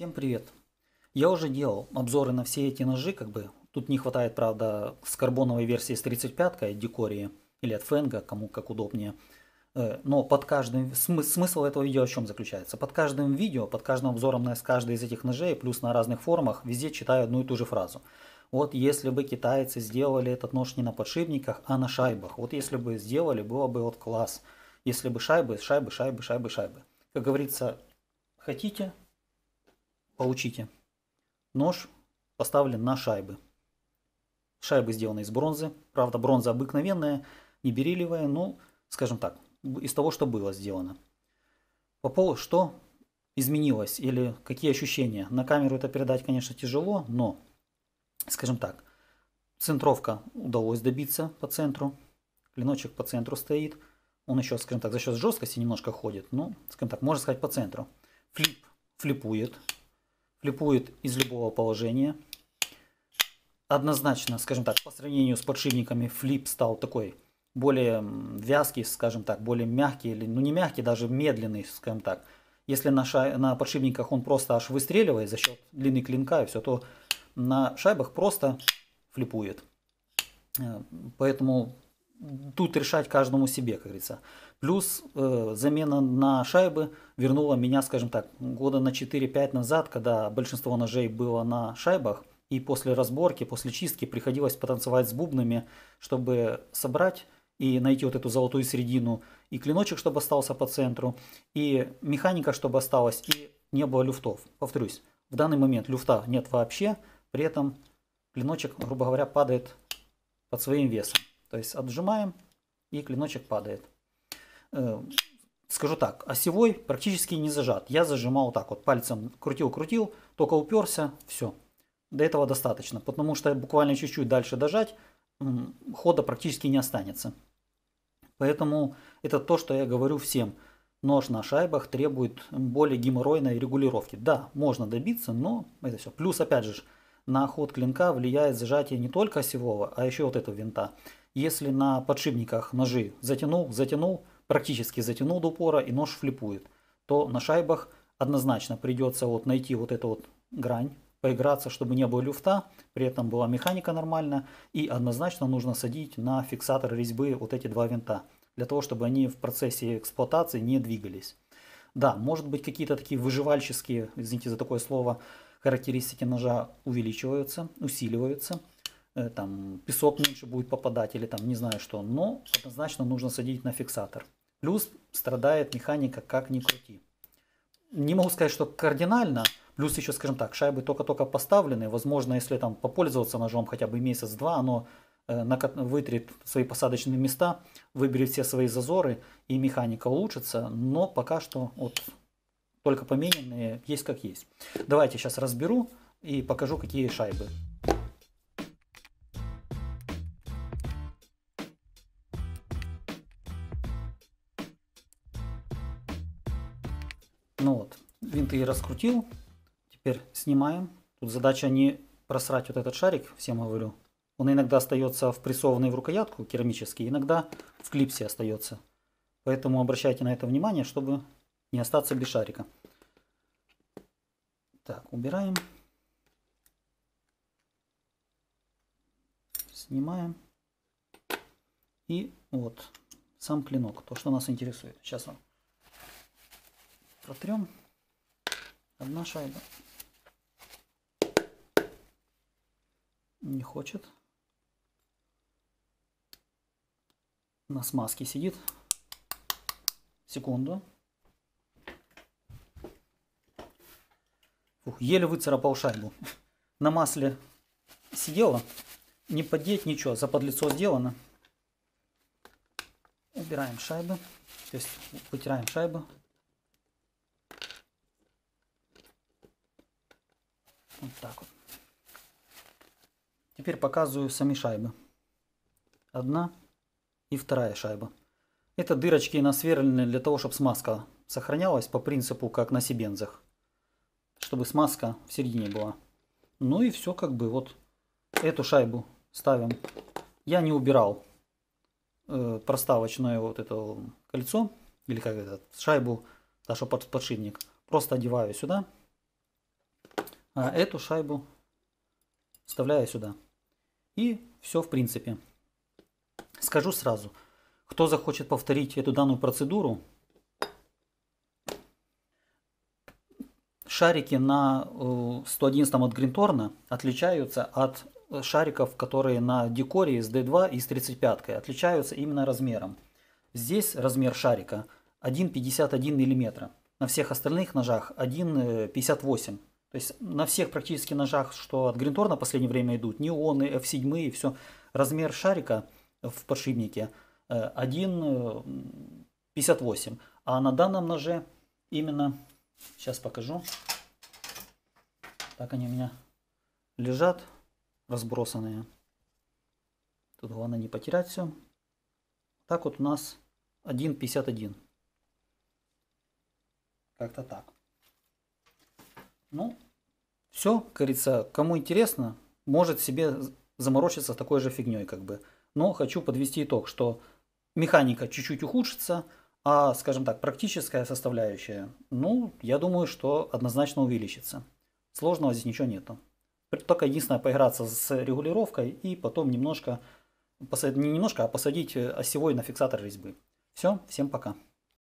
Всем привет! Я уже делал обзоры на все эти ножи, как бы. Тут не хватает, правда, с карбоновой версии с 35-кой от Декории или от Фенга, кому как удобнее. Э, но под каждым... Смысл этого видео в чем заключается? Под каждым видео, под каждым обзором на каждый из этих ножей, плюс на разных форумах, везде читаю одну и ту же фразу. Вот если бы китайцы сделали этот нож не на подшипниках, а на шайбах. Вот если бы сделали, было бы вот класс. Если бы шайбы, шайбы, шайбы, шайбы, шайбы. Как говорится, хотите, Получите. Нож поставлен на шайбы. Шайбы сделаны из бронзы. Правда, бронза обыкновенная, не бериллиевая, но, ну, скажем так, из того, что было сделано. По поводу, что изменилось или какие ощущения. На камеру это передать, конечно, тяжело, но, скажем так, центровка удалось добиться по центру. Клиночек по центру стоит. Он еще, скажем так, за счет жесткости немножко ходит. Ну, скажем так, можно сказать по центру. Флип флипует флипует из любого положения. Однозначно, скажем так, по сравнению с подшипниками флип стал такой более вязкий, скажем так, более мягкий, или ну не мягкий, даже медленный, скажем так. Если на, шай на подшипниках он просто аж выстреливает за счет длины клинка и все, то на шайбах просто флипует. Э, поэтому тут решать каждому себе, как говорится. Плюс э, замена на шайбы вернула меня, скажем так, года на 4-5 назад, когда большинство ножей было на шайбах, и после разборки, после чистки приходилось потанцевать с бубнами, чтобы собрать и найти вот эту золотую середину, и клиночек, чтобы остался по центру, и механика, чтобы осталась, и не было люфтов. Повторюсь, в данный момент люфта нет вообще, при этом клиночек, грубо говоря, падает под своим весом. То есть отжимаем, и клиночек падает. Э, скажу так, осевой практически не зажат. Я зажимал так вот, пальцем крутил-крутил, только уперся, все. До этого достаточно, потому что буквально чуть-чуть дальше дожать, хода практически не останется. Поэтому это то, что я говорю всем. Нож на шайбах требует более геморройной регулировки. Да, можно добиться, но это все. Плюс, опять же, на ход клинка влияет зажатие не только осевого, а еще вот этого винта. Если на подшипниках ножи затянул, затянул, практически затянул до упора и нож флипует, то на шайбах однозначно придется вот найти вот эту вот грань, поиграться, чтобы не было люфта, при этом была механика нормальная, и однозначно нужно садить на фиксатор резьбы вот эти два винта, для того, чтобы они в процессе эксплуатации не двигались. Да, может быть какие-то такие выживальческие, извините за такое слово, характеристики ножа увеличиваются, усиливаются, Э, там песок меньше будет попадать или там не знаю что, но однозначно нужно садить на фиксатор. Плюс страдает механика как ни крути. Не могу сказать, что кардинально, плюс еще, скажем так, шайбы только-только поставлены, возможно, если там попользоваться ножом хотя бы месяц-два, оно э, вытрет свои посадочные места, выберет все свои зазоры и механика улучшится, но пока что вот только помененные есть как есть. Давайте сейчас разберу и покажу, какие шайбы. Ну вот, винты и раскрутил. Теперь снимаем. Тут задача не просрать вот этот шарик, всем говорю. Он иногда остается впрессованный в рукоятку керамический, иногда в клипсе остается. Поэтому обращайте на это внимание, чтобы не остаться без шарика. Так, убираем. Снимаем. И вот сам клинок, то, что нас интересует. Сейчас вам протрем. Одна шайба. Не хочет. На смазке сидит. Секунду. Фух, еле выцарапал шайбу. На масле сидела. Не поддеть ничего, за подлицо сделано. Убираем шайбы. То есть вытираем шайбу. Вот так вот. Теперь показываю сами шайбы. Одна и вторая шайба. Это дырочки насверлены для того, чтобы смазка сохранялась по принципу, как на сибензах. Чтобы смазка в середине была. Ну и все как бы вот эту шайбу ставим. Я не убирал э, проставочное вот это кольцо, или как это, шайбу, да что под подшипник. Просто одеваю сюда. А, эту шайбу вставляю сюда. И все в принципе. Скажу сразу, кто захочет повторить эту данную процедуру, шарики на 111 э, от Гринторна отличаются от шариков, которые на декоре с D2 и с 35 отличаются именно размером. Здесь размер шарика 1,51 мм. На всех остальных ножах 1,58 э, мм. То есть на всех практически ножах, что от Гринтор на последнее время идут, неоны, F7 и все. Размер шарика в подшипнике 1,58. Э, э, а на данном ноже именно, сейчас покажу, так они у меня лежат, разбросанные. Тут главное не потерять все. Так вот у нас 1,51. Как-то так. Ну, все, как говорится, кому интересно, может себе заморочиться такой же фигней, как бы. Но хочу подвести итог, что механика чуть-чуть ухудшится, а, скажем так, практическая составляющая, ну, я думаю, что однозначно увеличится. Сложного здесь ничего нету. Только единственное, поиграться с регулировкой и потом немножко, не немножко, а посадить э, осевой на фиксатор резьбы. Все, всем пока.